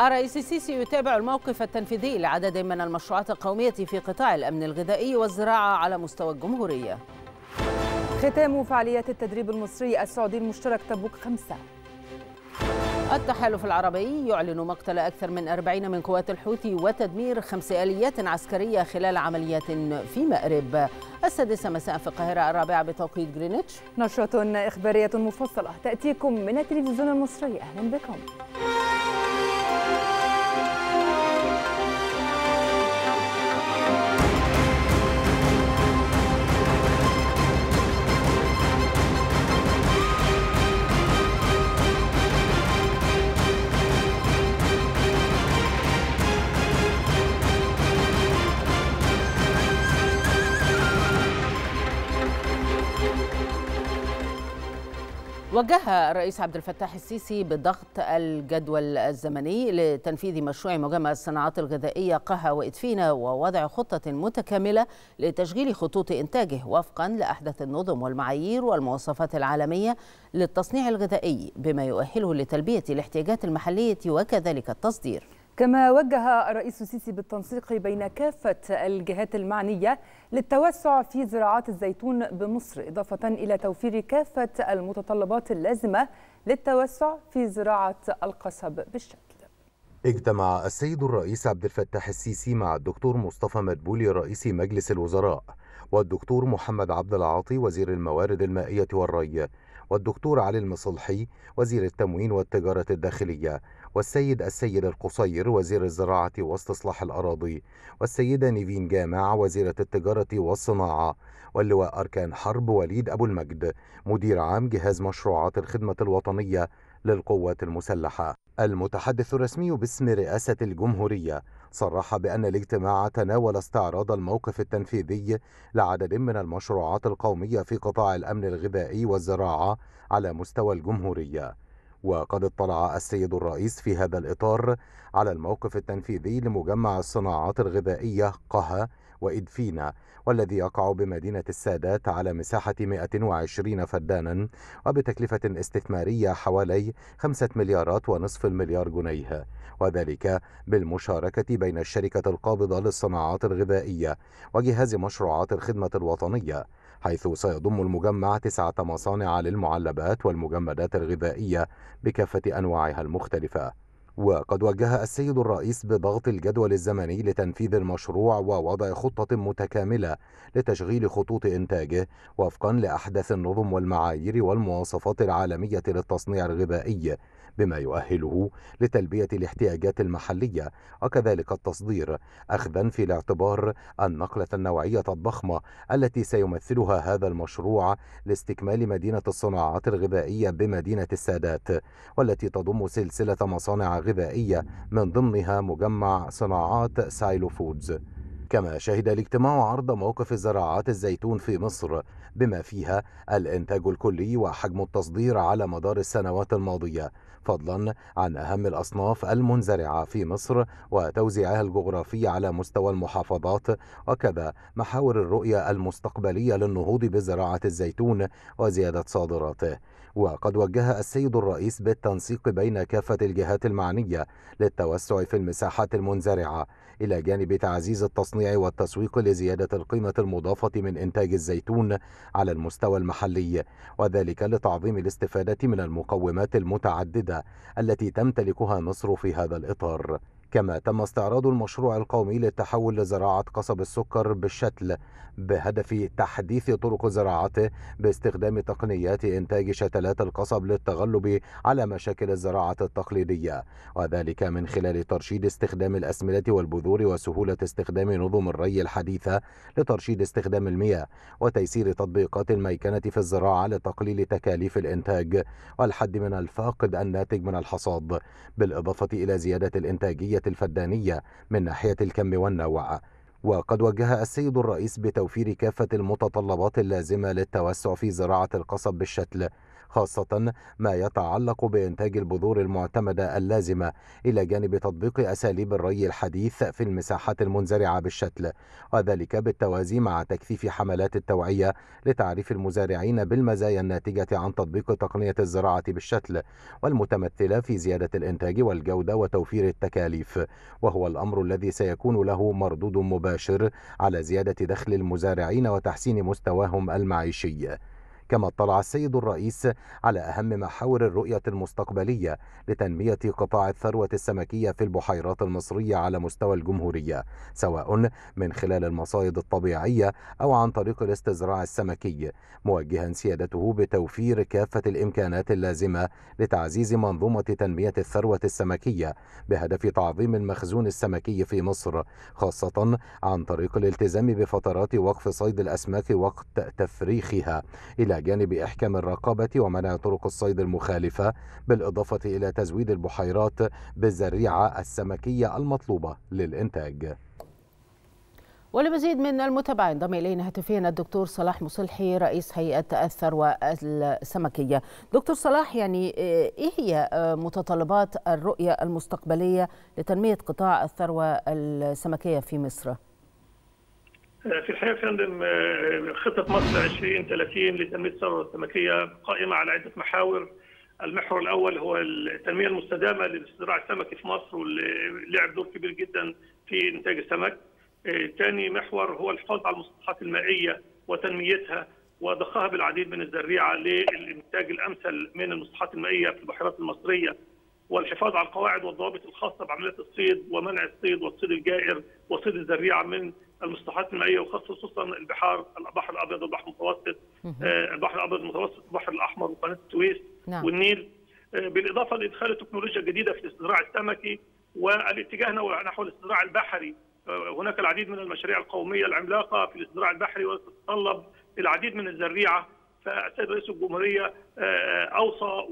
الرئيس السيسي يتابع الموقف التنفيذي لعدد من المشروعات القومية في قطاع الأمن الغذائي والزراعة على مستوى الجمهورية ختام فعاليات التدريب المصري السعودي المشترك تبوك خمسة التحالف العربي يعلن مقتل أكثر من 40 من قوات الحوثي وتدمير خمس آليات عسكرية خلال عمليات في مأرب السادسة مساء في القاهرة الرابعة بتوقيت جرينتش نشرة إخبارية مفصلة تأتيكم من التلفزيون المصري أهلا بكم وجه الرئيس عبد الفتاح السيسي بضغط الجدول الزمني لتنفيذ مشروع مجمع الصناعات الغذائية قها وادفينا ووضع خطة متكاملة لتشغيل خطوط إنتاجه وفقا لأحدث النظم والمعايير والمواصفات العالمية للتصنيع الغذائي بما يؤهله لتلبية الاحتياجات المحلية وكذلك التصدير كما وجه الرئيس السيسي بالتنسيق بين كافة الجهات المعنية للتوسع في زراعات الزيتون بمصر إضافة إلى توفير كافة المتطلبات اللازمة للتوسع في زراعة القصب بالشكل اجتمع السيد الرئيس عبد الفتاح السيسي مع الدكتور مصطفى مدبولي رئيس مجلس الوزراء والدكتور محمد عبد العاطي وزير الموارد المائية والري والدكتور علي المصلحي وزير التموين والتجارة الداخلية والسيد السيد القصير وزير الزراعة واستصلاح الأراضي والسيدة نيفين جامع وزيرة التجارة والصناعة واللواء أركان حرب وليد أبو المجد مدير عام جهاز مشروعات الخدمة الوطنية للقوات المسلحة المتحدث الرسمي باسم رئاسة الجمهورية صرح بأن الاجتماع تناول استعراض الموقف التنفيذي لعدد من المشروعات القومية في قطاع الأمن الغذائي والزراعة على مستوى الجمهورية وقد اطلع السيد الرئيس في هذا الإطار على الموقف التنفيذي لمجمع الصناعات الغذائية قها وإدفينا والذي يقع بمدينة السادات على مساحة 120 فدانا وبتكلفة استثمارية حوالي 5 مليارات ونصف المليار جنيه وذلك بالمشاركة بين الشركة القابضة للصناعات الغذائية وجهاز مشروعات الخدمة الوطنية حيث سيضم المجمع تسعة مصانع للمعلبات والمجمدات الغذائية بكافة أنواعها المختلفة وقد وجه السيد الرئيس بضغط الجدول الزمني لتنفيذ المشروع ووضع خطة متكاملة لتشغيل خطوط إنتاجه وفقا لأحدث النظم والمعايير والمواصفات العالمية للتصنيع الغذائي بما يؤهله لتلبية الاحتياجات المحلية وكذلك التصدير أخذا في الاعتبار النقلة النوعية الضخمة التي سيمثلها هذا المشروع لاستكمال مدينة الصناعات الغذائية بمدينة السادات والتي تضم سلسلة مصانع الغذائية من ضمنها مجمع صناعات سايلو فودز كما شهد الاجتماع عرض موقف زراعات الزيتون في مصر بما فيها الإنتاج الكلي وحجم التصدير على مدار السنوات الماضية فضلا عن أهم الأصناف المنزرعة في مصر وتوزيعها الجغرافي على مستوى المحافظات وكذا محاور الرؤية المستقبلية للنهوض بزراعة الزيتون وزيادة صادراته وقد وجه السيد الرئيس بالتنسيق بين كافة الجهات المعنية للتوسع في المساحات المنزرعة إلى جانب تعزيز التصنيع والتسويق لزيادة القيمة المضافة من إنتاج الزيتون على المستوى المحلي وذلك لتعظيم الاستفادة من المقومات المتعددة التي تمتلكها مصر في هذا الإطار كما تم استعراض المشروع القومي للتحول لزراعة قصب السكر بالشتل بهدف تحديث طرق زراعته باستخدام تقنيات إنتاج شتلات القصب للتغلب على مشاكل الزراعة التقليدية وذلك من خلال ترشيد استخدام الأسمدة والبذور وسهولة استخدام نظم الري الحديثة لترشيد استخدام المياه وتيسير تطبيقات الميكنة في الزراعة لتقليل تكاليف الإنتاج والحد من الفاقد الناتج من الحصاد بالإضافة إلى زيادة الإنتاجية الفدانية من ناحية الكم والنوع وقد وجه السيد الرئيس بتوفير كافة المتطلبات اللازمة للتوسع في زراعة القصب بالشتل خاصة ما يتعلق بإنتاج البذور المعتمدة اللازمة إلى جانب تطبيق أساليب الري الحديث في المساحات المنزرعة بالشتل وذلك بالتوازي مع تكثيف حملات التوعية لتعريف المزارعين بالمزايا الناتجة عن تطبيق تقنية الزراعة بالشتل والمتمثلة في زيادة الإنتاج والجودة وتوفير التكاليف وهو الأمر الذي سيكون له مردود مباشر على زيادة دخل المزارعين وتحسين مستواهم المعيشي كما اطلع السيد الرئيس على أهم محاور الرؤية المستقبلية لتنمية قطاع الثروة السمكية في البحيرات المصرية على مستوى الجمهورية سواء من خلال المصايد الطبيعية أو عن طريق الاستزراع السمكي موجها سيادته بتوفير كافة الإمكانات اللازمة لتعزيز منظومة تنمية الثروة السمكية بهدف تعظيم المخزون السمكي في مصر خاصة عن طريق الالتزام بفترات وقف صيد الأسماك وقت تفريخها إلى إلى جانب إحكام الرقابة ومنع طرق الصيد المخالفة بالإضافة إلى تزويد البحيرات بالزريعة السمكية المطلوبة للإنتاج ولمزيد من المتابعة ينضم إلينا هاتفيا الدكتور صلاح مصلحي رئيس هيئة الثروة السمكية دكتور صلاح يعني إيه, إيه هي آه، متطلبات الرؤية المستقبلية لتنمية قطاع الثروة السمكية في مصر؟ آه، في الحقيقه فندم آه، خطه مصر 2030 لتنميه الثروه السمكيه قائمه على عده محاور المحور الاول هو التنميه المستدامه للصراع السمكي في مصر واللي لعب دور كبير جدا في انتاج السمك. ثاني آه، محور هو الحفاظ على المسطحات المائيه وتنميتها وضخها بالعديد من الذريعه للانتاج الامثل من المسطحات المائيه في البحيرات المصريه والحفاظ على القواعد والضوابط الخاصه بعمليه الصيد ومنع الصيد والصيد الجائر وصيد الذريعه من المصطلحات المائيه وخاصه خصوصا البحار البحر الابيض والبحر المتوسط آه، البحر الابيض المتوسط البحر الاحمر وقناه السويس نعم. والنيل آه، بالاضافه لادخال تكنولوجيا جديده في الاستزراع السمكي والاتجاه نحو الاستزراع البحري آه، هناك العديد من المشاريع القوميه العملاقه في الاستزراع البحري وتتطلب العديد من الزريعه فالسيد رئيس الجمهوريه اوصى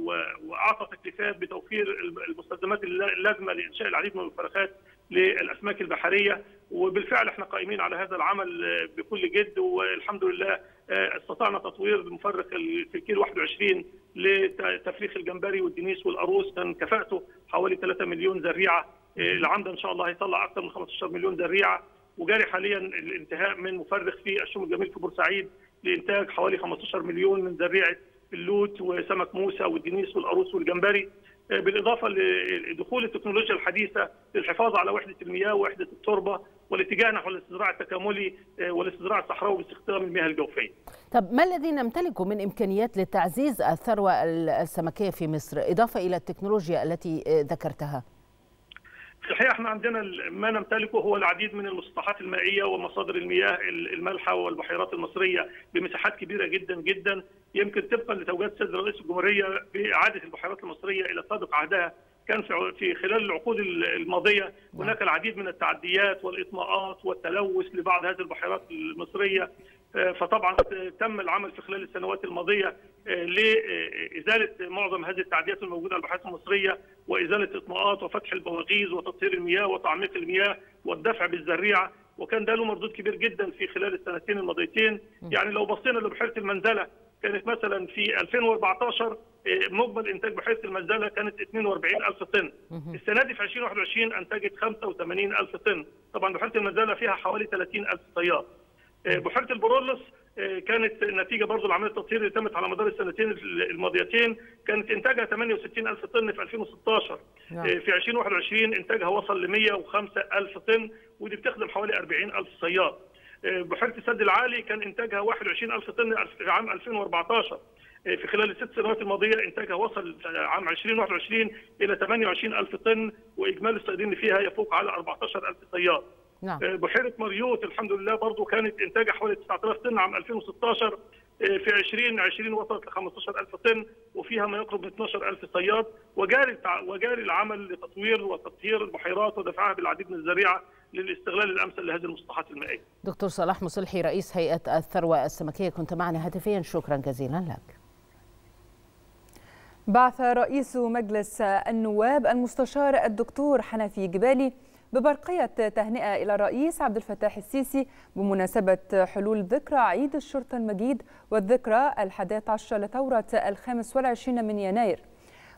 واعطى تكليفات بتوفير المستلزمات اللازمه لانشاء العديد من الفلكات للاسماك البحريه وبالفعل احنا قائمين على هذا العمل آه، بكل جد والحمد لله آه، استطعنا تطوير المفرق الكيلو 21 لتفريخ الجمبري والدنيس والقاروص كان كفاءته حوالي 3 مليون ذريعه آه، العمده ان شاء الله هيطلع اكثر من 15 مليون ذريعه وجاري حاليا الانتهاء من مفرخ في الشوم الجميل في بورسعيد لانتاج حوالي 15 مليون من ذريعه اللوت وسمك موسى والدنيس والقاروص والجمبري بالاضافه لدخول التكنولوجيا الحديثه للحفاظ على وحده المياه ووحده التربه والاتجاه نحو الاستزراع التكاملي آه، والاستزراع الصحراوي باستخدام المياه الجوفيه. طب ما الذي نمتلكه من امكانيات لتعزيز الثروه السمكيه في مصر اضافه الى التكنولوجيا التي آه، ذكرتها؟ صحيح احنا عندنا ما نمتلكه هو العديد من المسطحات المائيه ومصادر المياه المالحه والبحيرات المصريه بمساحات كبيره جدا جدا يمكن طبقا لتوجيهات السيد رئيس الجمهوريه باعاده البحيرات المصريه الى سابق عهدها كان في خلال العقود الماضيه نعم. هناك العديد من التعديات والاطماءات والتلوث لبعض هذه البحيرات المصريه فطبعا تم العمل في خلال السنوات الماضيه آه، لازاله معظم هذه التعديات الموجوده على البحيرات المصريه وازاله اطماءات وفتح البواغيز وتطهير المياه وتعميق المياه والدفع بالزريعه وكان ده له مردود كبير جدا في خلال السنتين الماضيتين يعني لو بصينا لبحيره المنزله كانت مثلا في 2014 آه، مجمل انتاج بحيره المنزله كانت 42000 طن السنه دي في 2021 انتجت 85000 طن طبعا بحيره المنزله فيها حوالي 30000 طيار آه، بحيره البرولس آه، كانت نتيجة برضو العملية التطهير اللي تمت على مدار السنتين الماضيتين كانت إنتاجها 68 ألف طن في 2016 نعم. آه، في 2021 إنتاجها وصل ل 105 ألف طن ودي بتخدم حوالي 40 ألف صياد بحيرة السد العالي كان إنتاجها 21 ألف طن في عام 2014 في خلال الست سنوات الماضية إنتاجها وصل عام 2021 إلى 28 ألف طن وإجمالي الصيادين فيها يفوق على 14 ألف صياد نعم. آه، بحيره مريوت الحمد لله برضو كانت انتاجها حوالي 9000 طن عام 2016 آه، في 2020 وصلت ل 15000 طن وفيها ما يقرب من 12000 صياد وجاري وجاري العمل لتطوير وتطهير البحيرات ودفعها بالعديد من الذريعه للاستغلال الامثل لهذه المصلحات المائيه. دكتور صلاح مصلحي رئيس هيئه الثروه السمكيه كنت معنا هاتفيا شكرا جزيلا لك. بعث رئيس مجلس النواب المستشار الدكتور حنفي جبالي ببرقية تهنئة إلى الرئيس عبد الفتاح السيسي بمناسبة حلول ذكرى عيد الشرطة المجيد والذكرى الحادية عشر لثورة الخامس والعشرين من يناير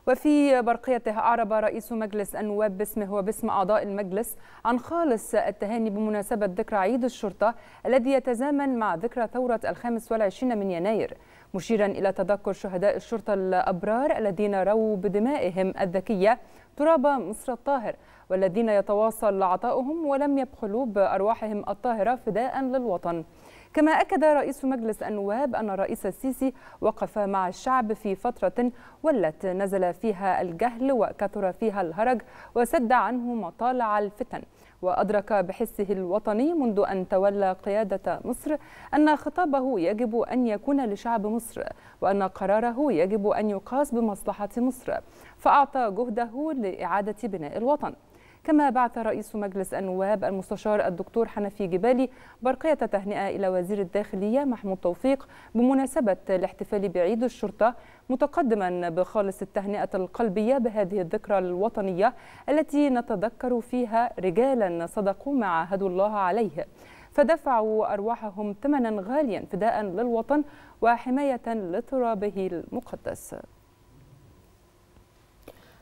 وفي برقيته أعرب رئيس مجلس النواب باسمه وباسم أعضاء المجلس عن خالص التهاني بمناسبة ذكرى عيد الشرطة الذي يتزامن مع ذكرى ثورة الخامس والعشرين من يناير مشيرا إلى تذكر شهداء الشرطة الأبرار الذين رووا بدمائهم الذكية تراب مصر الطاهر والذين يتواصل عطاؤهم ولم يبخلوا بأرواحهم الطاهرة فداء للوطن كما أكد رئيس مجلس النواب أن الرئيس السيسي وقف مع الشعب في فترة ولت نزل فيها الجهل وكثر فيها الهرج وسد عنه مطالع الفتن وأدرك بحسه الوطني منذ أن تولى قيادة مصر أن خطابه يجب أن يكون لشعب مصر وأن قراره يجب أن يقاس بمصلحة مصر فأعطى جهده لإعادة بناء الوطن كما بعث رئيس مجلس النواب المستشار الدكتور حنفي جبالي برقية تهنئة إلى وزير الداخلية محمود توفيق بمناسبة الاحتفال بعيد الشرطة متقدما بخالص التهنئة القلبية بهذه الذكرى الوطنية التي نتذكر فيها رجالا صدقوا مع عاهدوا الله عليه فدفعوا أرواحهم ثمنا غاليا فداء للوطن وحماية لترابه المقدس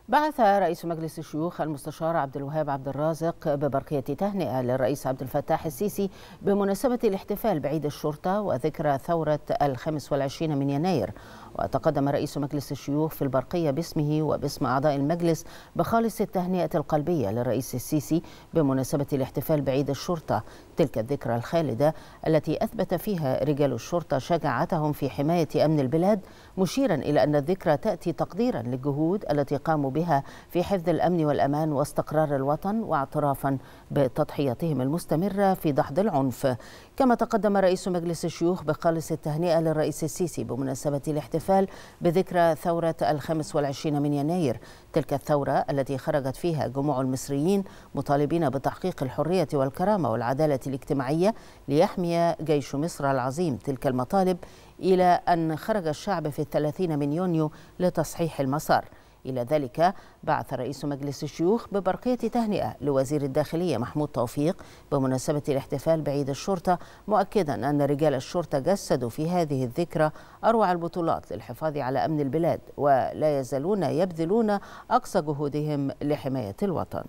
بعث رئيس مجلس الشيوخ المستشار عبد الوهاب عبد الرازق ببرقية تهنئة للرئيس عبد الفتاح السيسي بمناسبة الاحتفال بعيد الشرطة وذكرى ثورة الخامس والعشرين من يناير وتقدم رئيس مجلس الشيوخ في البرقية باسمه وباسم أعضاء المجلس بخالص التهنئة القلبية للرئيس السيسي بمناسبة الاحتفال بعيد الشرطة تلك الذكرى الخالدة التي أثبت فيها رجال الشرطة شجاعتهم في حماية أمن البلاد مشيرا إلى أن الذكرى تأتي تقديرا للجهود التي قاموا بها في حفظ الأمن والأمان واستقرار الوطن واعترافا بتضحيتهم المستمرة في دحض العنف كما تقدم رئيس مجلس الشيوخ بخالص التهنئة للرئيس السيسي بمناسبة الاحتفال بذكرى ثورة الخامس والعشرين من يناير تلك الثورة التي خرجت فيها جموع المصريين مطالبين بتحقيق الحرية والكرامة والعدالة الاجتماعية ليحمي جيش مصر العظيم تلك المطالب إلى أن خرج الشعب في الثلاثين من يونيو لتصحيح المسار إلى ذلك بعث رئيس مجلس الشيوخ ببرقية تهنئة لوزير الداخلية محمود توفيق بمناسبة الاحتفال بعيد الشرطة مؤكدا أن رجال الشرطة جسدوا في هذه الذكرى أروع البطولات للحفاظ على أمن البلاد ولا يزالون يبذلون أقصى جهودهم لحماية الوطن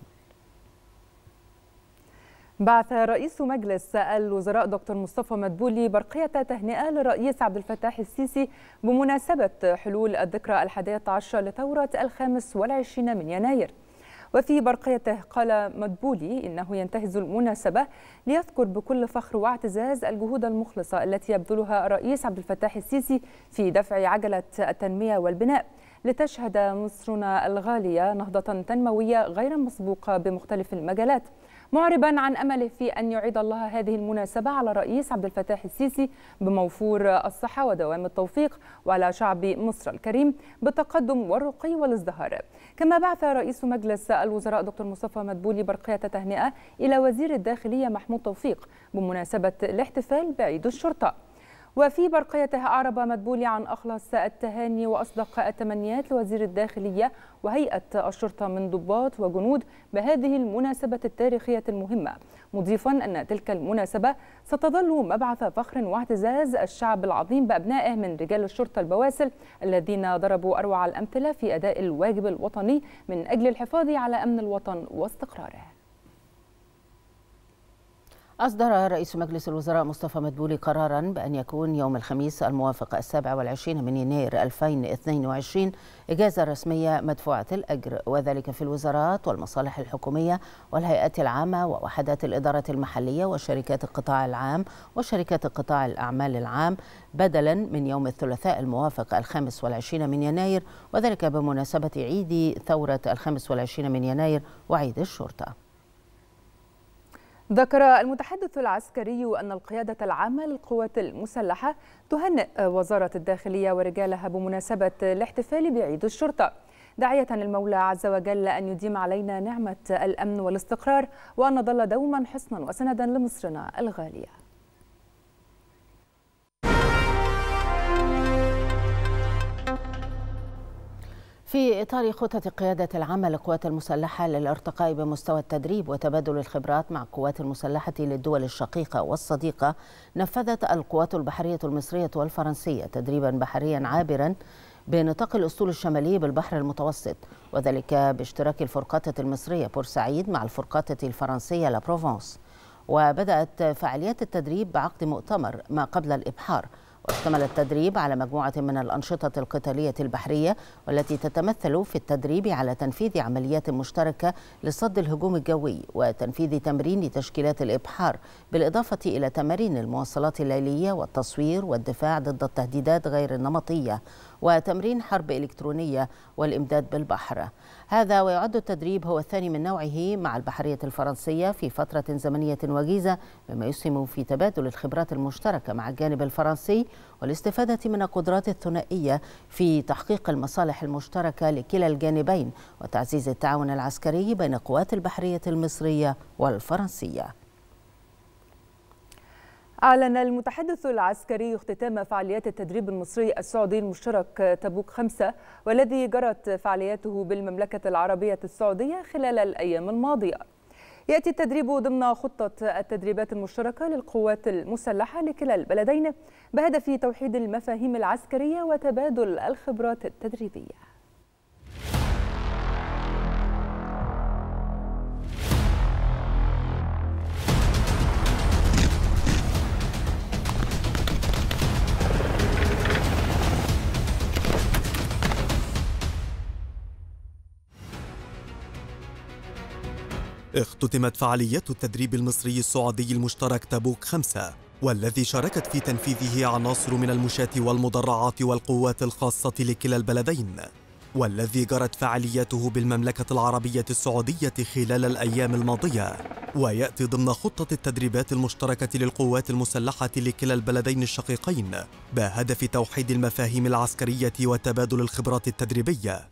بعث رئيس مجلس الوزراء دكتور مصطفى مدبولي برقية تهنئة للرئيس عبد الفتاح السيسي بمناسبة حلول الذكرى الحادية عشر لثورة الخامس والعشرين من يناير وفي برقيته قال مدبولي إنه ينتهز المناسبة ليذكر بكل فخر واعتزاز الجهود المخلصة التي يبذلها الرئيس عبد الفتاح السيسي في دفع عجلة التنمية والبناء لتشهد مصرنا الغالية نهضة تنموية غير مسبوقة بمختلف المجالات معربا عن أمله في أن يعيد الله هذه المناسبة على الرئيس عبد الفتاح السيسي بموفور الصحة ودوام التوفيق وعلى شعب مصر الكريم بالتقدم والرقي والازدهار كما بعث رئيس مجلس الوزراء دكتور مصطفى مدبولي برقية تهنئة إلى وزير الداخلية محمود توفيق بمناسبة الاحتفال بعيد الشرطة وفي برقيته أعرب مدبولي عن أخلص التهاني وأصدق التمنيات لوزير الداخلية وهيئة الشرطة من ضباط وجنود بهذه المناسبة التاريخية المهمة مضيفا أن تلك المناسبة ستظل مبعث فخر واعتزاز الشعب العظيم بأبنائه من رجال الشرطة البواسل الذين ضربوا أروع الأمثلة في أداء الواجب الوطني من أجل الحفاظ على أمن الوطن واستقراره أصدر رئيس مجلس الوزراء مصطفى مدبولي قرارا بأن يكون يوم الخميس الموافق السابع والعشرين من يناير 2022 إجازة رسمية مدفوعة الأجر وذلك في الوزارات والمصالح الحكومية والهيئات العامة ووحدات الإدارة المحلية وشركات القطاع العام وشركات قطاع الأعمال العام بدلا من يوم الثلاثاء الموافق الخامس والعشرين من يناير وذلك بمناسبة عيد ثورة الخامس والعشرين من يناير وعيد الشرطة ذكر المتحدث العسكري أن القيادة العامة للقوات المسلحة تهنئ وزارة الداخلية ورجالها بمناسبة الاحتفال بعيد الشرطة داعية المولى عز وجل أن يديم علينا نعمة الأمن والاستقرار وأن نظل دوما حصنا وسندا لمصرنا الغالية في إطار خطة قيادة العامة للقوات المسلحة للارتقاء بمستوى التدريب وتبادل الخبرات مع القوات المسلحة للدول الشقيقة والصديقة نفذت القوات البحرية المصرية والفرنسية تدريبا بحريا عابرا بنطاق الأسطول الشمالي بالبحر المتوسط وذلك باشتراك الفرقاطة المصرية بورسعيد مع الفرقاطة الفرنسية لابروفانس وبدأت فعاليات التدريب بعقد مؤتمر ما قبل الإبحار واشتمل التدريب على مجموعة من الأنشطة القتالية البحرية والتي تتمثل في التدريب على تنفيذ عمليات مشتركة لصد الهجوم الجوي وتنفيذ تمرين تشكيلات الإبحار بالإضافة إلى تمارين المواصلات الليلية والتصوير والدفاع ضد التهديدات غير النمطية وتمرين حرب إلكترونية والإمداد بالبحر هذا ويعد التدريب هو الثاني من نوعه مع البحرية الفرنسية في فترة زمنية وجيزة مما يسهم في تبادل الخبرات المشتركة مع الجانب الفرنسي والاستفادة من القدرات الثنائية في تحقيق المصالح المشتركة لكلا الجانبين وتعزيز التعاون العسكري بين قوات البحرية المصرية والفرنسية أعلن المتحدث العسكري اختتام فعاليات التدريب المصري السعودي المشترك تبوك خمسة والذي جرت فعالياته بالمملكة العربية السعودية خلال الأيام الماضية يأتي التدريب ضمن خطة التدريبات المشتركة للقوات المسلحة لكلا البلدين بهدف توحيد المفاهيم العسكرية وتبادل الخبرات التدريبية اختتمت فعاليات التدريب المصري السعودي المشترك تبوك خمسة والذي شاركت في تنفيذه عناصر من المشاة والمدرعات والقوات الخاصة لكلا البلدين والذي جرت فعالياته بالمملكة العربية السعودية خلال الأيام الماضية ويأتي ضمن خطة التدريبات المشتركة للقوات المسلحة لكلا البلدين الشقيقين بهدف توحيد المفاهيم العسكرية وتبادل الخبرات التدريبية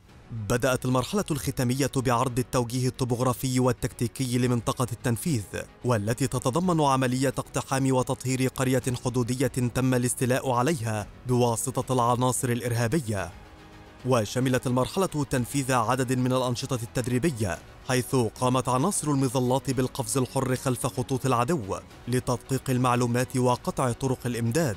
بدأت المرحلة الختامية بعرض التوجيه الطبوغرافي والتكتيكي لمنطقة التنفيذ والتي تتضمن عملية اقتحام وتطهير قرية حدودية تم الاستيلاء عليها بواسطة العناصر الإرهابية وشملت المرحلة تنفيذ عدد من الأنشطة التدريبية حيث قامت عناصر المظلات بالقفز الحر خلف خطوط العدو لتدقيق المعلومات وقطع طرق الإمداد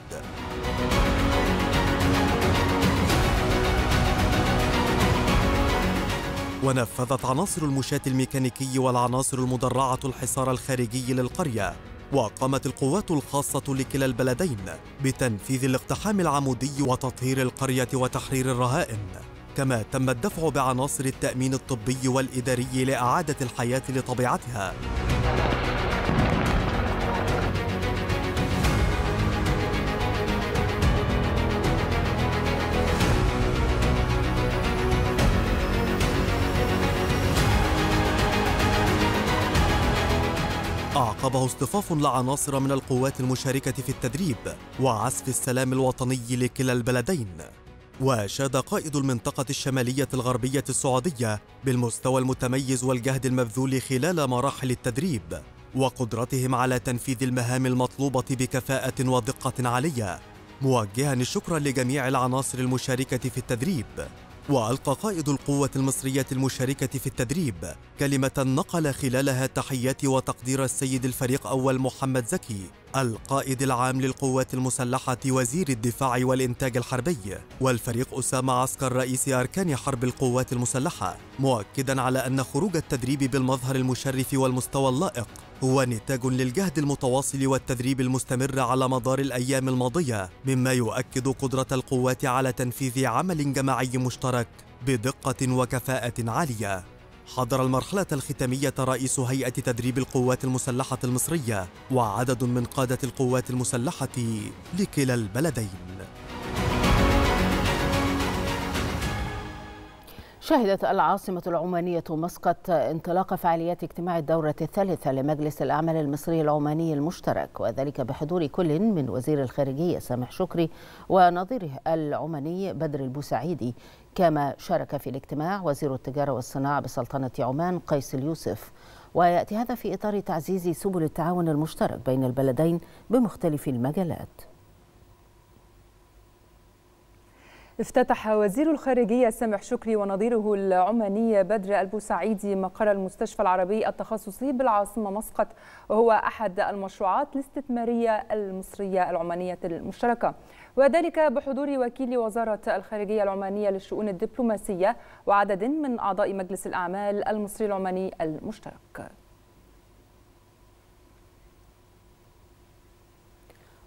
ونفذت عناصر المشاة الميكانيكي والعناصر المدرعة الحصار الخارجي للقرية وقامت القوات الخاصة لكلا البلدين بتنفيذ الاقتحام العمودي وتطهير القرية وتحرير الرهائن كما تم الدفع بعناصر التأمين الطبي والإداري لإعادة الحياة لطبيعتها أصابه اصطفاف لعناصر من القوات المشاركة في التدريب وعزف السلام الوطني لكلا البلدين وأشاد قائد المنطقة الشمالية الغربية السعودية بالمستوى المتميز والجهد المبذول خلال مراحل التدريب وقدرتهم على تنفيذ المهام المطلوبة بكفاءة ودقة عالية موجها الشكر لجميع العناصر المشاركة في التدريب وألقى قائد القوة المصرية المشاركة في التدريب كلمة نقل خلالها تحيات وتقدير السيد الفريق أول محمد زكي القائد العام للقوات المسلحة وزير الدفاع والإنتاج الحربي والفريق أسامة عسكر رئيس أركان حرب القوات المسلحة مؤكدا على أن خروج التدريب بالمظهر المشرف والمستوى اللائق هو نتاج للجهد المتواصل والتدريب المستمر على مدار الأيام الماضية مما يؤكد قدرة القوات على تنفيذ عمل جماعي مشترك بدقة وكفاءة عالية حضر المرحلة الختامية رئيس هيئة تدريب القوات المسلحة المصرية وعدد من قادة القوات المسلحة لكلا البلدين شهدت العاصمة العمانية مسقط انطلاق فعاليات اجتماع الدورة الثالثة لمجلس الأعمال المصري العماني المشترك وذلك بحضور كل من وزير الخارجية سامح شكري ونظيره العماني بدر البوسعيدي كما شارك في الاجتماع وزير التجارة والصناعة بسلطنة عمان قيس اليوسف ويأتي هذا في إطار تعزيز سبل التعاون المشترك بين البلدين بمختلف المجالات افتتح وزير الخارجية سامح شكري ونظيره العماني بدر البوسعيدي مقر المستشفى العربي التخصصي بالعاصمة مسقط وهو أحد المشروعات الاستثمارية المصرية العمانية المشتركة وذلك بحضور وكيل وزارة الخارجية العمانية للشؤون الدبلوماسية وعدد من أعضاء مجلس الأعمال المصري العماني المشترك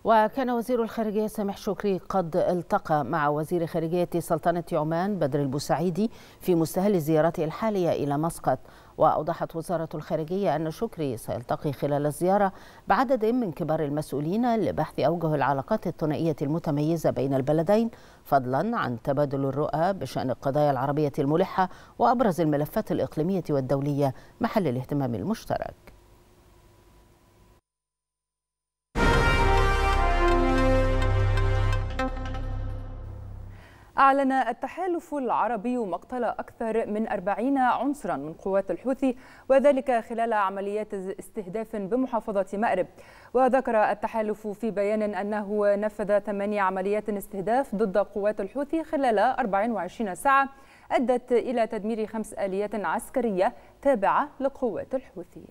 وكان وزير الخارجية سامح شكري قد التقى مع وزير خارجية سلطنة عمان بدر البوسعيدي في مستهل زيارته الحالية إلى مسقط وأوضحت وزارة الخارجية أن شكري سيلتقي خلال الزيارة بعدد من كبار المسؤولين لبحث أوجه العلاقات الثنائية المتميزة بين البلدين فضلا عن تبادل الرؤى بشأن القضايا العربية الملحة وأبرز الملفات الإقليمية والدولية محل الاهتمام المشترك أعلن التحالف العربي مقتل أكثر من 40 عنصرا من قوات الحوثي وذلك خلال عمليات استهداف بمحافظة مأرب وذكر التحالف في بيان أنه نفذ ثمانية عمليات استهداف ضد قوات الحوثي خلال 24 ساعة أدت إلى تدمير خمس آليات عسكرية تابعة لقوات الحوثي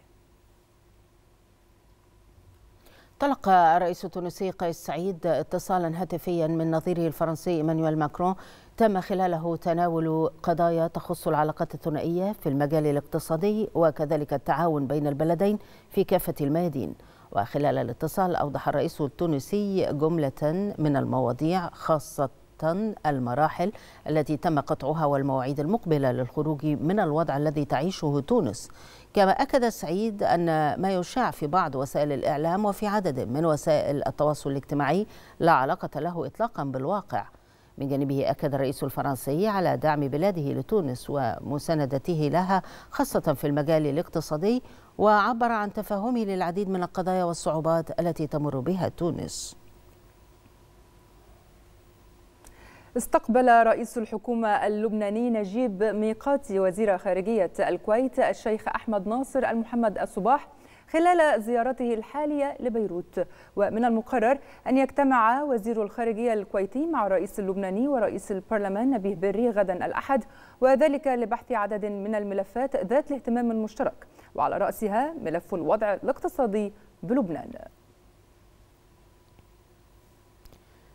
طلق الرئيس التونسي قيس سعيد اتصالا هاتفيا من نظيره الفرنسي ايمانويل ماكرون تم خلاله تناول قضايا تخص العلاقات الثنائيه في المجال الاقتصادي وكذلك التعاون بين البلدين في كافه الميادين وخلال الاتصال اوضح الرئيس التونسي جمله من المواضيع خاصه خاصة المراحل التي تم قطعها والمواعيد المقبلة للخروج من الوضع الذي تعيشه تونس كما أكد سعيد أن ما يشاع في بعض وسائل الإعلام وفي عدد من وسائل التواصل الاجتماعي لا علاقة له إطلاقا بالواقع من جانبه أكد الرئيس الفرنسي على دعم بلاده لتونس ومساندته لها خاصة في المجال الاقتصادي وعبر عن تفهمه للعديد من القضايا والصعوبات التي تمر بها تونس استقبل رئيس الحكومة اللبناني نجيب ميقاتي وزير خارجية الكويت الشيخ أحمد ناصر المحمد الصباح خلال زيارته الحالية لبيروت ومن المقرر أن يجتمع وزير الخارجية الكويتي مع الرئيس اللبناني ورئيس البرلمان نبيه بري غدا الأحد وذلك لبحث عدد من الملفات ذات الاهتمام المشترك وعلى رأسها ملف الوضع الاقتصادي بلبنان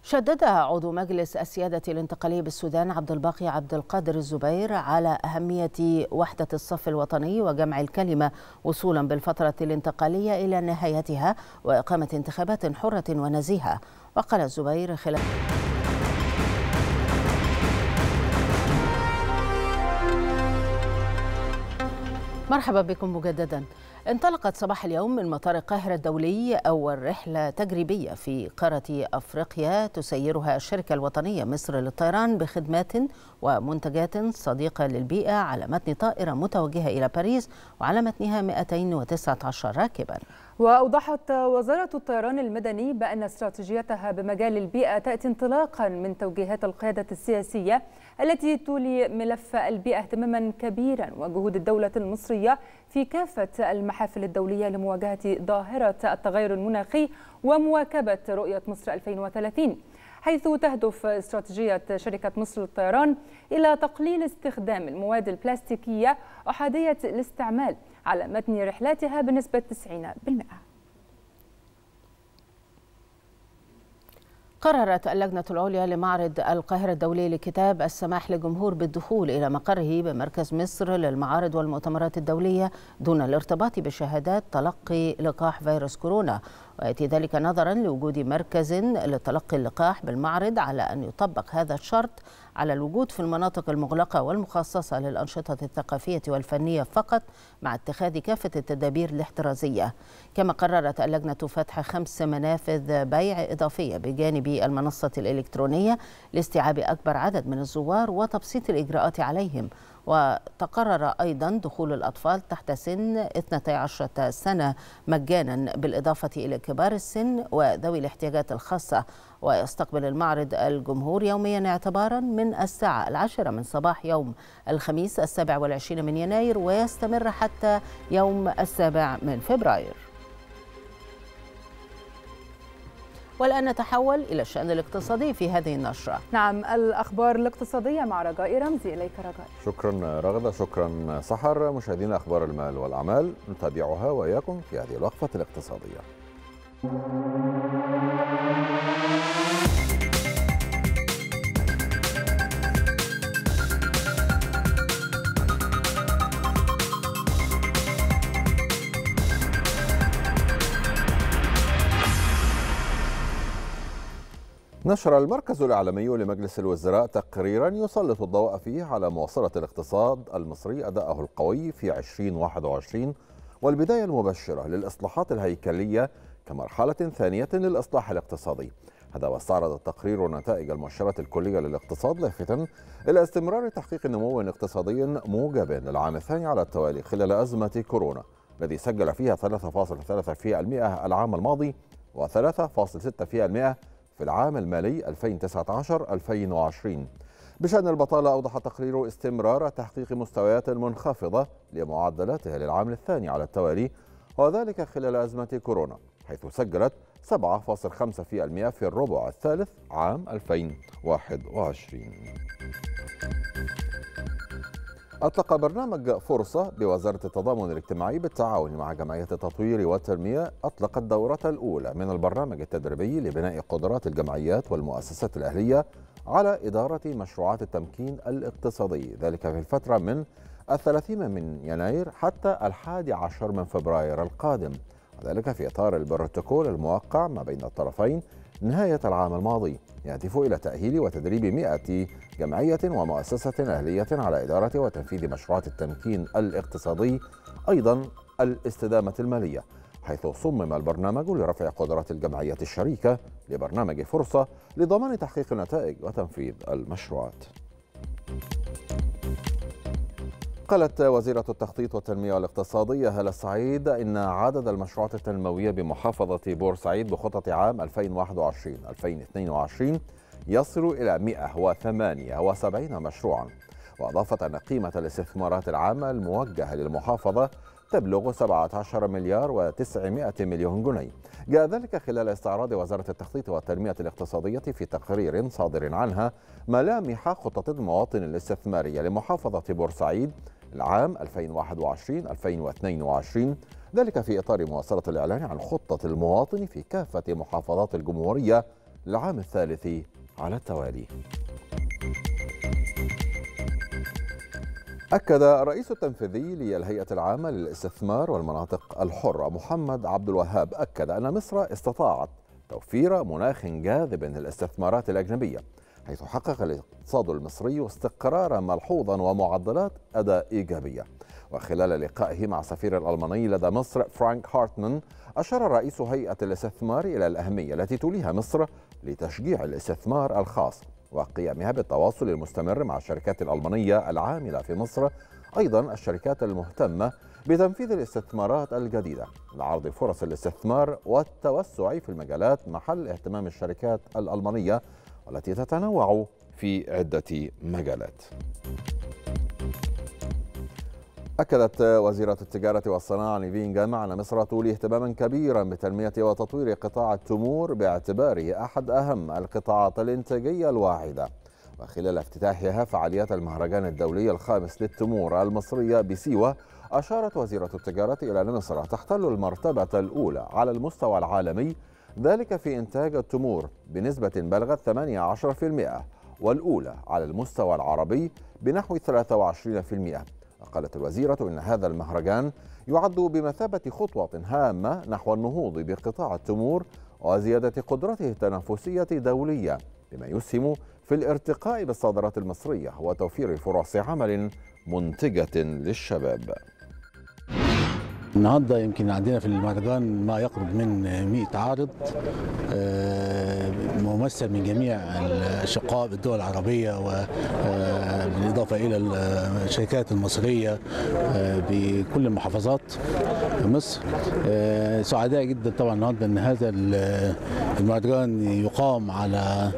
شدد عضو مجلس السيادة الانتقالي بالسودان عبد الباقي عبد القادر الزبير على أهمية وحدة الصف الوطني وجمع الكلمة وصولا بالفترة الانتقالية إلى نهايتها وإقامة انتخابات حرة ونزيهة وقال الزبير خلال مرحبا بكم مجددا انطلقت صباح اليوم من مطار القاهرة الدولي أول رحلة تجريبية في قارة أفريقيا تسيرها الشركة الوطنية مصر للطيران بخدمات ومنتجات صديقة للبيئة على متن طائرة متوجهة إلى باريس وعلى متنها 219 راكباً وأوضحت وزارة الطيران المدني بأن استراتيجيتها بمجال البيئة تأتي انطلاقا من توجيهات القيادة السياسية التي تولي ملف البيئة اهتماما كبيرا وجهود الدولة المصرية في كافة المحافل الدولية لمواجهة ظاهرة التغير المناخي ومواكبة رؤية مصر 2030 حيث تهدف استراتيجية شركة مصر للطيران إلى تقليل استخدام المواد البلاستيكية أحادية الاستعمال على متن رحلاتها بنسبة 90%. قررت اللجنة العليا لمعرض القاهرة الدولي للكتاب السماح للجمهور بالدخول إلى مقره بمركز مصر للمعارض والمؤتمرات الدولية دون الارتباط بشهادات تلقي لقاح فيروس كورونا ويأتي ذلك نظرا لوجود مركز لتلقي اللقاح بالمعرض على أن يطبق هذا الشرط على الوجود في المناطق المغلقة والمخصصة للأنشطة الثقافية والفنية فقط مع اتخاذ كافة التدابير الاحترازية كما قررت اللجنة فتح خمس منافذ بيع إضافية بجانب المنصة الإلكترونية لاستيعاب أكبر عدد من الزوار وتبسيط الإجراءات عليهم وتقرر أيضا دخول الأطفال تحت سن 12 سنة مجانا بالإضافة إلى كبار السن وذوي الاحتياجات الخاصة ويستقبل المعرض الجمهور يوميا اعتبارا من الساعة العاشرة من صباح يوم الخميس السابع والعشرين من يناير ويستمر حتى يوم السابع من فبراير والآن نتحول إلى الشأن الاقتصادي في هذه النشرة نعم الأخبار الاقتصادية مع رجاء رمزي إليك رجاء شكرا رغدة شكرا سحر مشاهدين أخبار المال والأعمال نتابعها وإياكم في هذه الوقفة الاقتصادية نشر المركز الإعلامي لمجلس الوزراء تقريرا يسلط الضوء فيه على مواصلة الاقتصاد المصري أداءه القوي في 2021 والبداية المبشرة للإصلاحات الهيكلية كمرحلة ثانية للإصلاح الاقتصادي هذا واستعرض التقرير نتائج المؤشرات الكلية للاقتصاد لافتا إلى استمرار تحقيق نمو اقتصادي موجب للعام الثاني على التوالي خلال أزمة كورونا الذي سجل فيها 3.3% العام الماضي و3.6% في العام المالي 2019-2020 بشأن البطالة أوضح تقرير استمرار تحقيق مستويات منخفضة لمعدلاتها للعام الثاني على التوالي وذلك خلال أزمة كورونا حيث سجلت 7.5% في الربع الثالث عام 2021 أطلق برنامج فرصة بوزارة التضامن الاجتماعي بالتعاون مع جمعية التطوير والتنمية أطلق الدورة الأولى من البرنامج التدريبي لبناء قدرات الجمعيات والمؤسسات الأهلية على إدارة مشروعات التمكين الاقتصادي ذلك في الفترة من الثلاثين من يناير حتى الحادي عشر من فبراير القادم وذلك في إطار البروتوكول الموقع ما بين الطرفين نهاية العام الماضي يهدف إلى تأهيل وتدريب 100 جمعية ومؤسسة أهلية على إدارة وتنفيذ مشروعات التمكين الاقتصادي أيضا الاستدامة المالية حيث صمم البرنامج لرفع قدرات الجمعية الشريكة لبرنامج فرصة لضمان تحقيق النتائج وتنفيذ المشروعات قالت وزيرة التخطيط والتنمية الاقتصادية هلا السعيد إن عدد المشروعات التنموية بمحافظة بورسعيد بخطة عام 2021-2022 يصل إلى 178 مشروعا وأضافت أن قيمة الاستثمارات العامة الموجهة للمحافظة تبلغ 17 مليار و900 مليون جنيه جاء ذلك خلال استعراض وزارة التخطيط والتنمية الاقتصادية في تقرير صادر عنها ملامح خطة المواطن الاستثمارية لمحافظة بورسعيد العام 2021-2022 ذلك في إطار مواصلة الإعلان عن خطة المواطن في كافة محافظات الجمهورية العام الثالث على التوالي أكد الرئيس التنفيذي للهيئة العامة للاستثمار والمناطق الحرة محمد عبد الوهاب أكد أن مصر استطاعت توفير مناخ جاذب للاستثمارات الأجنبية حيث حقق الاقتصاد المصري استقرارا ملحوظا ومعدلات أداء إيجابية وخلال لقائه مع السفير الألماني لدى مصر فرانك هارتمان أشار رئيس هيئة الاستثمار إلى الأهمية التي توليها مصر لتشجيع الاستثمار الخاص وقيامها بالتواصل المستمر مع الشركات الألمانية العاملة في مصر أيضا الشركات المهتمة بتنفيذ الاستثمارات الجديدة لعرض فرص الاستثمار والتوسع في المجالات محل اهتمام الشركات الألمانية والتي تتنوع في عدة مجالات أكدت وزيرة التجارة والصناعة نيفين جامع أن مصر تولي اهتماما كبيرا بتنمية وتطوير قطاع التمور باعتباره أحد أهم القطاعات الإنتاجية الواعدة وخلال افتتاحها فعاليات المهرجان الدولي الخامس للتمور المصرية بسيوة أشارت وزيرة التجارة إلى أن مصر تحتل المرتبة الأولى على المستوى العالمي ذلك في إنتاج التمور بنسبة بلغت 18% والأولى على المستوى العربي بنحو 23% قالت الوزيرة إن هذا المهرجان يعد بمثابة خطوة هامة نحو النهوض بقطاع التمور وزيادة قدرته التنافسية دوليا بما يسهم في الارتقاء بالصادرات المصرية وتوفير فرص عمل منتجة للشباب النهارده يمكن عندنا في المهرجان ما يقرب من 100 عارض آه، ممثل من جميع الشقاء بالدول العربية وبالإضافة إلى الشركات المصرية آه، بكل محافظات مصر آه، سعداء جدا طبعا النهارده ان هذا المهرجان يقام على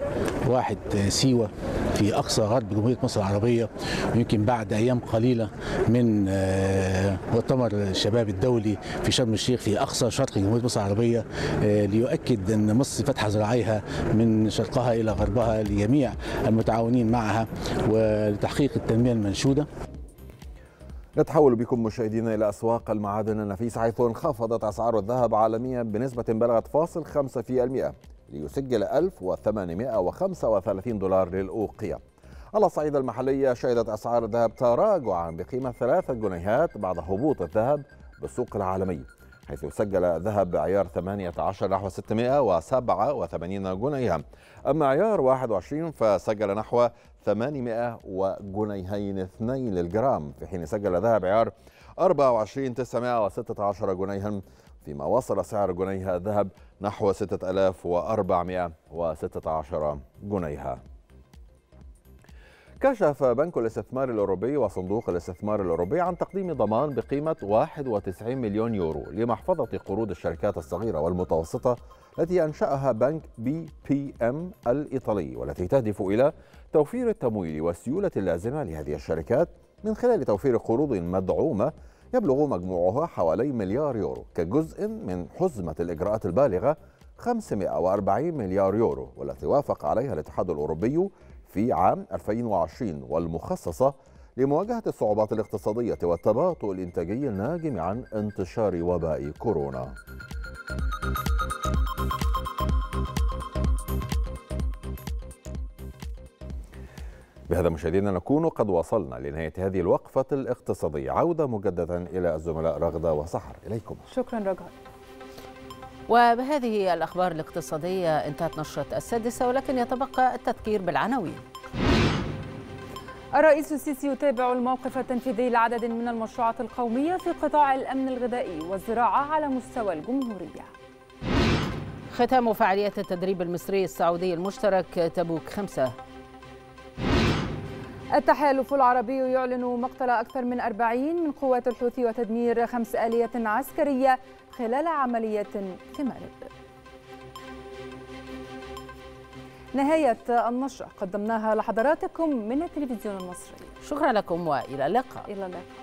واحد سيوه في أقصى غرب جمهورية مصر العربية ويمكن بعد أيام قليلة من آه، مؤتمر الشباب الدولي في شرم الشيخ في أقصى شرق جمهورية مصر العربية آه، ليؤكد أن مصر فتح ذراعيها من شرقها إلى غربها لجميع المتعاونين معها ولتحقيق التنمية المنشودة نتحول بكم مشاهدينا إلى أسواق المعادن النفيسة حيث انخفضت أسعار الذهب عالميا بنسبة بلغت فاصل 5% ليسجل 1835 دولار للأوقية على الصعيد المحلي شهدت أسعار الذهب تراجعا بقيمة ثلاثة جنيهات بعد هبوط الذهب بالسوق العالمي حيث سجل ذهب عيار 18 نحو 687 جنيها أما عيار 21 فسجل نحو 800 جنيهين 2 للجرام في حين سجل ذهب عيار 24 916 جنيها فيما وصل سعر جنيها الذهب نحو 6416 جنيها كشف بنك الاستثمار الأوروبي وصندوق الاستثمار الأوروبي عن تقديم ضمان بقيمة 91 مليون يورو لمحفظة قروض الشركات الصغيرة والمتوسطة التي أنشأها بنك بي بي أم الإيطالي والتي تهدف إلى توفير التمويل والسيولة اللازمة لهذه الشركات من خلال توفير قروض مدعومة يبلغ مجموعها حوالي مليار يورو كجزء من حزمة الإجراءات البالغة 540 مليار يورو والتي وافق عليها الاتحاد الأوروبي في عام 2020 والمخصصة لمواجهة الصعوبات الاقتصادية والتباطؤ الإنتاجي الناجم عن انتشار وباء كورونا. بهذا مشاهدينا نكون قد وصلنا لنهاية هذه الوقفة الاقتصادية عودة مجددا إلى الزملاء رغدة وسحر إليكم شكرا رجاء وبهذه الأخبار الاقتصادية انتهت نشرة السادسة ولكن يتبقى التذكير بالعناوين الرئيس السيسي يتابع الموقف التنفيذي لعدد من المشروعات القومية في قطاع الأمن الغذائي والزراعة على مستوى الجمهورية ختام فعاليات التدريب المصري السعودي المشترك تبوك خمسة التحالف العربي يعلن مقتل أكثر من 40 من قوات الحوثي وتدمير خمس آلية عسكرية خلال عملية في مأرب نهاية النشرة قدمناها لحضراتكم من التلفزيون المصري شكرا لكم وإلى اللقاء إلى اللقاء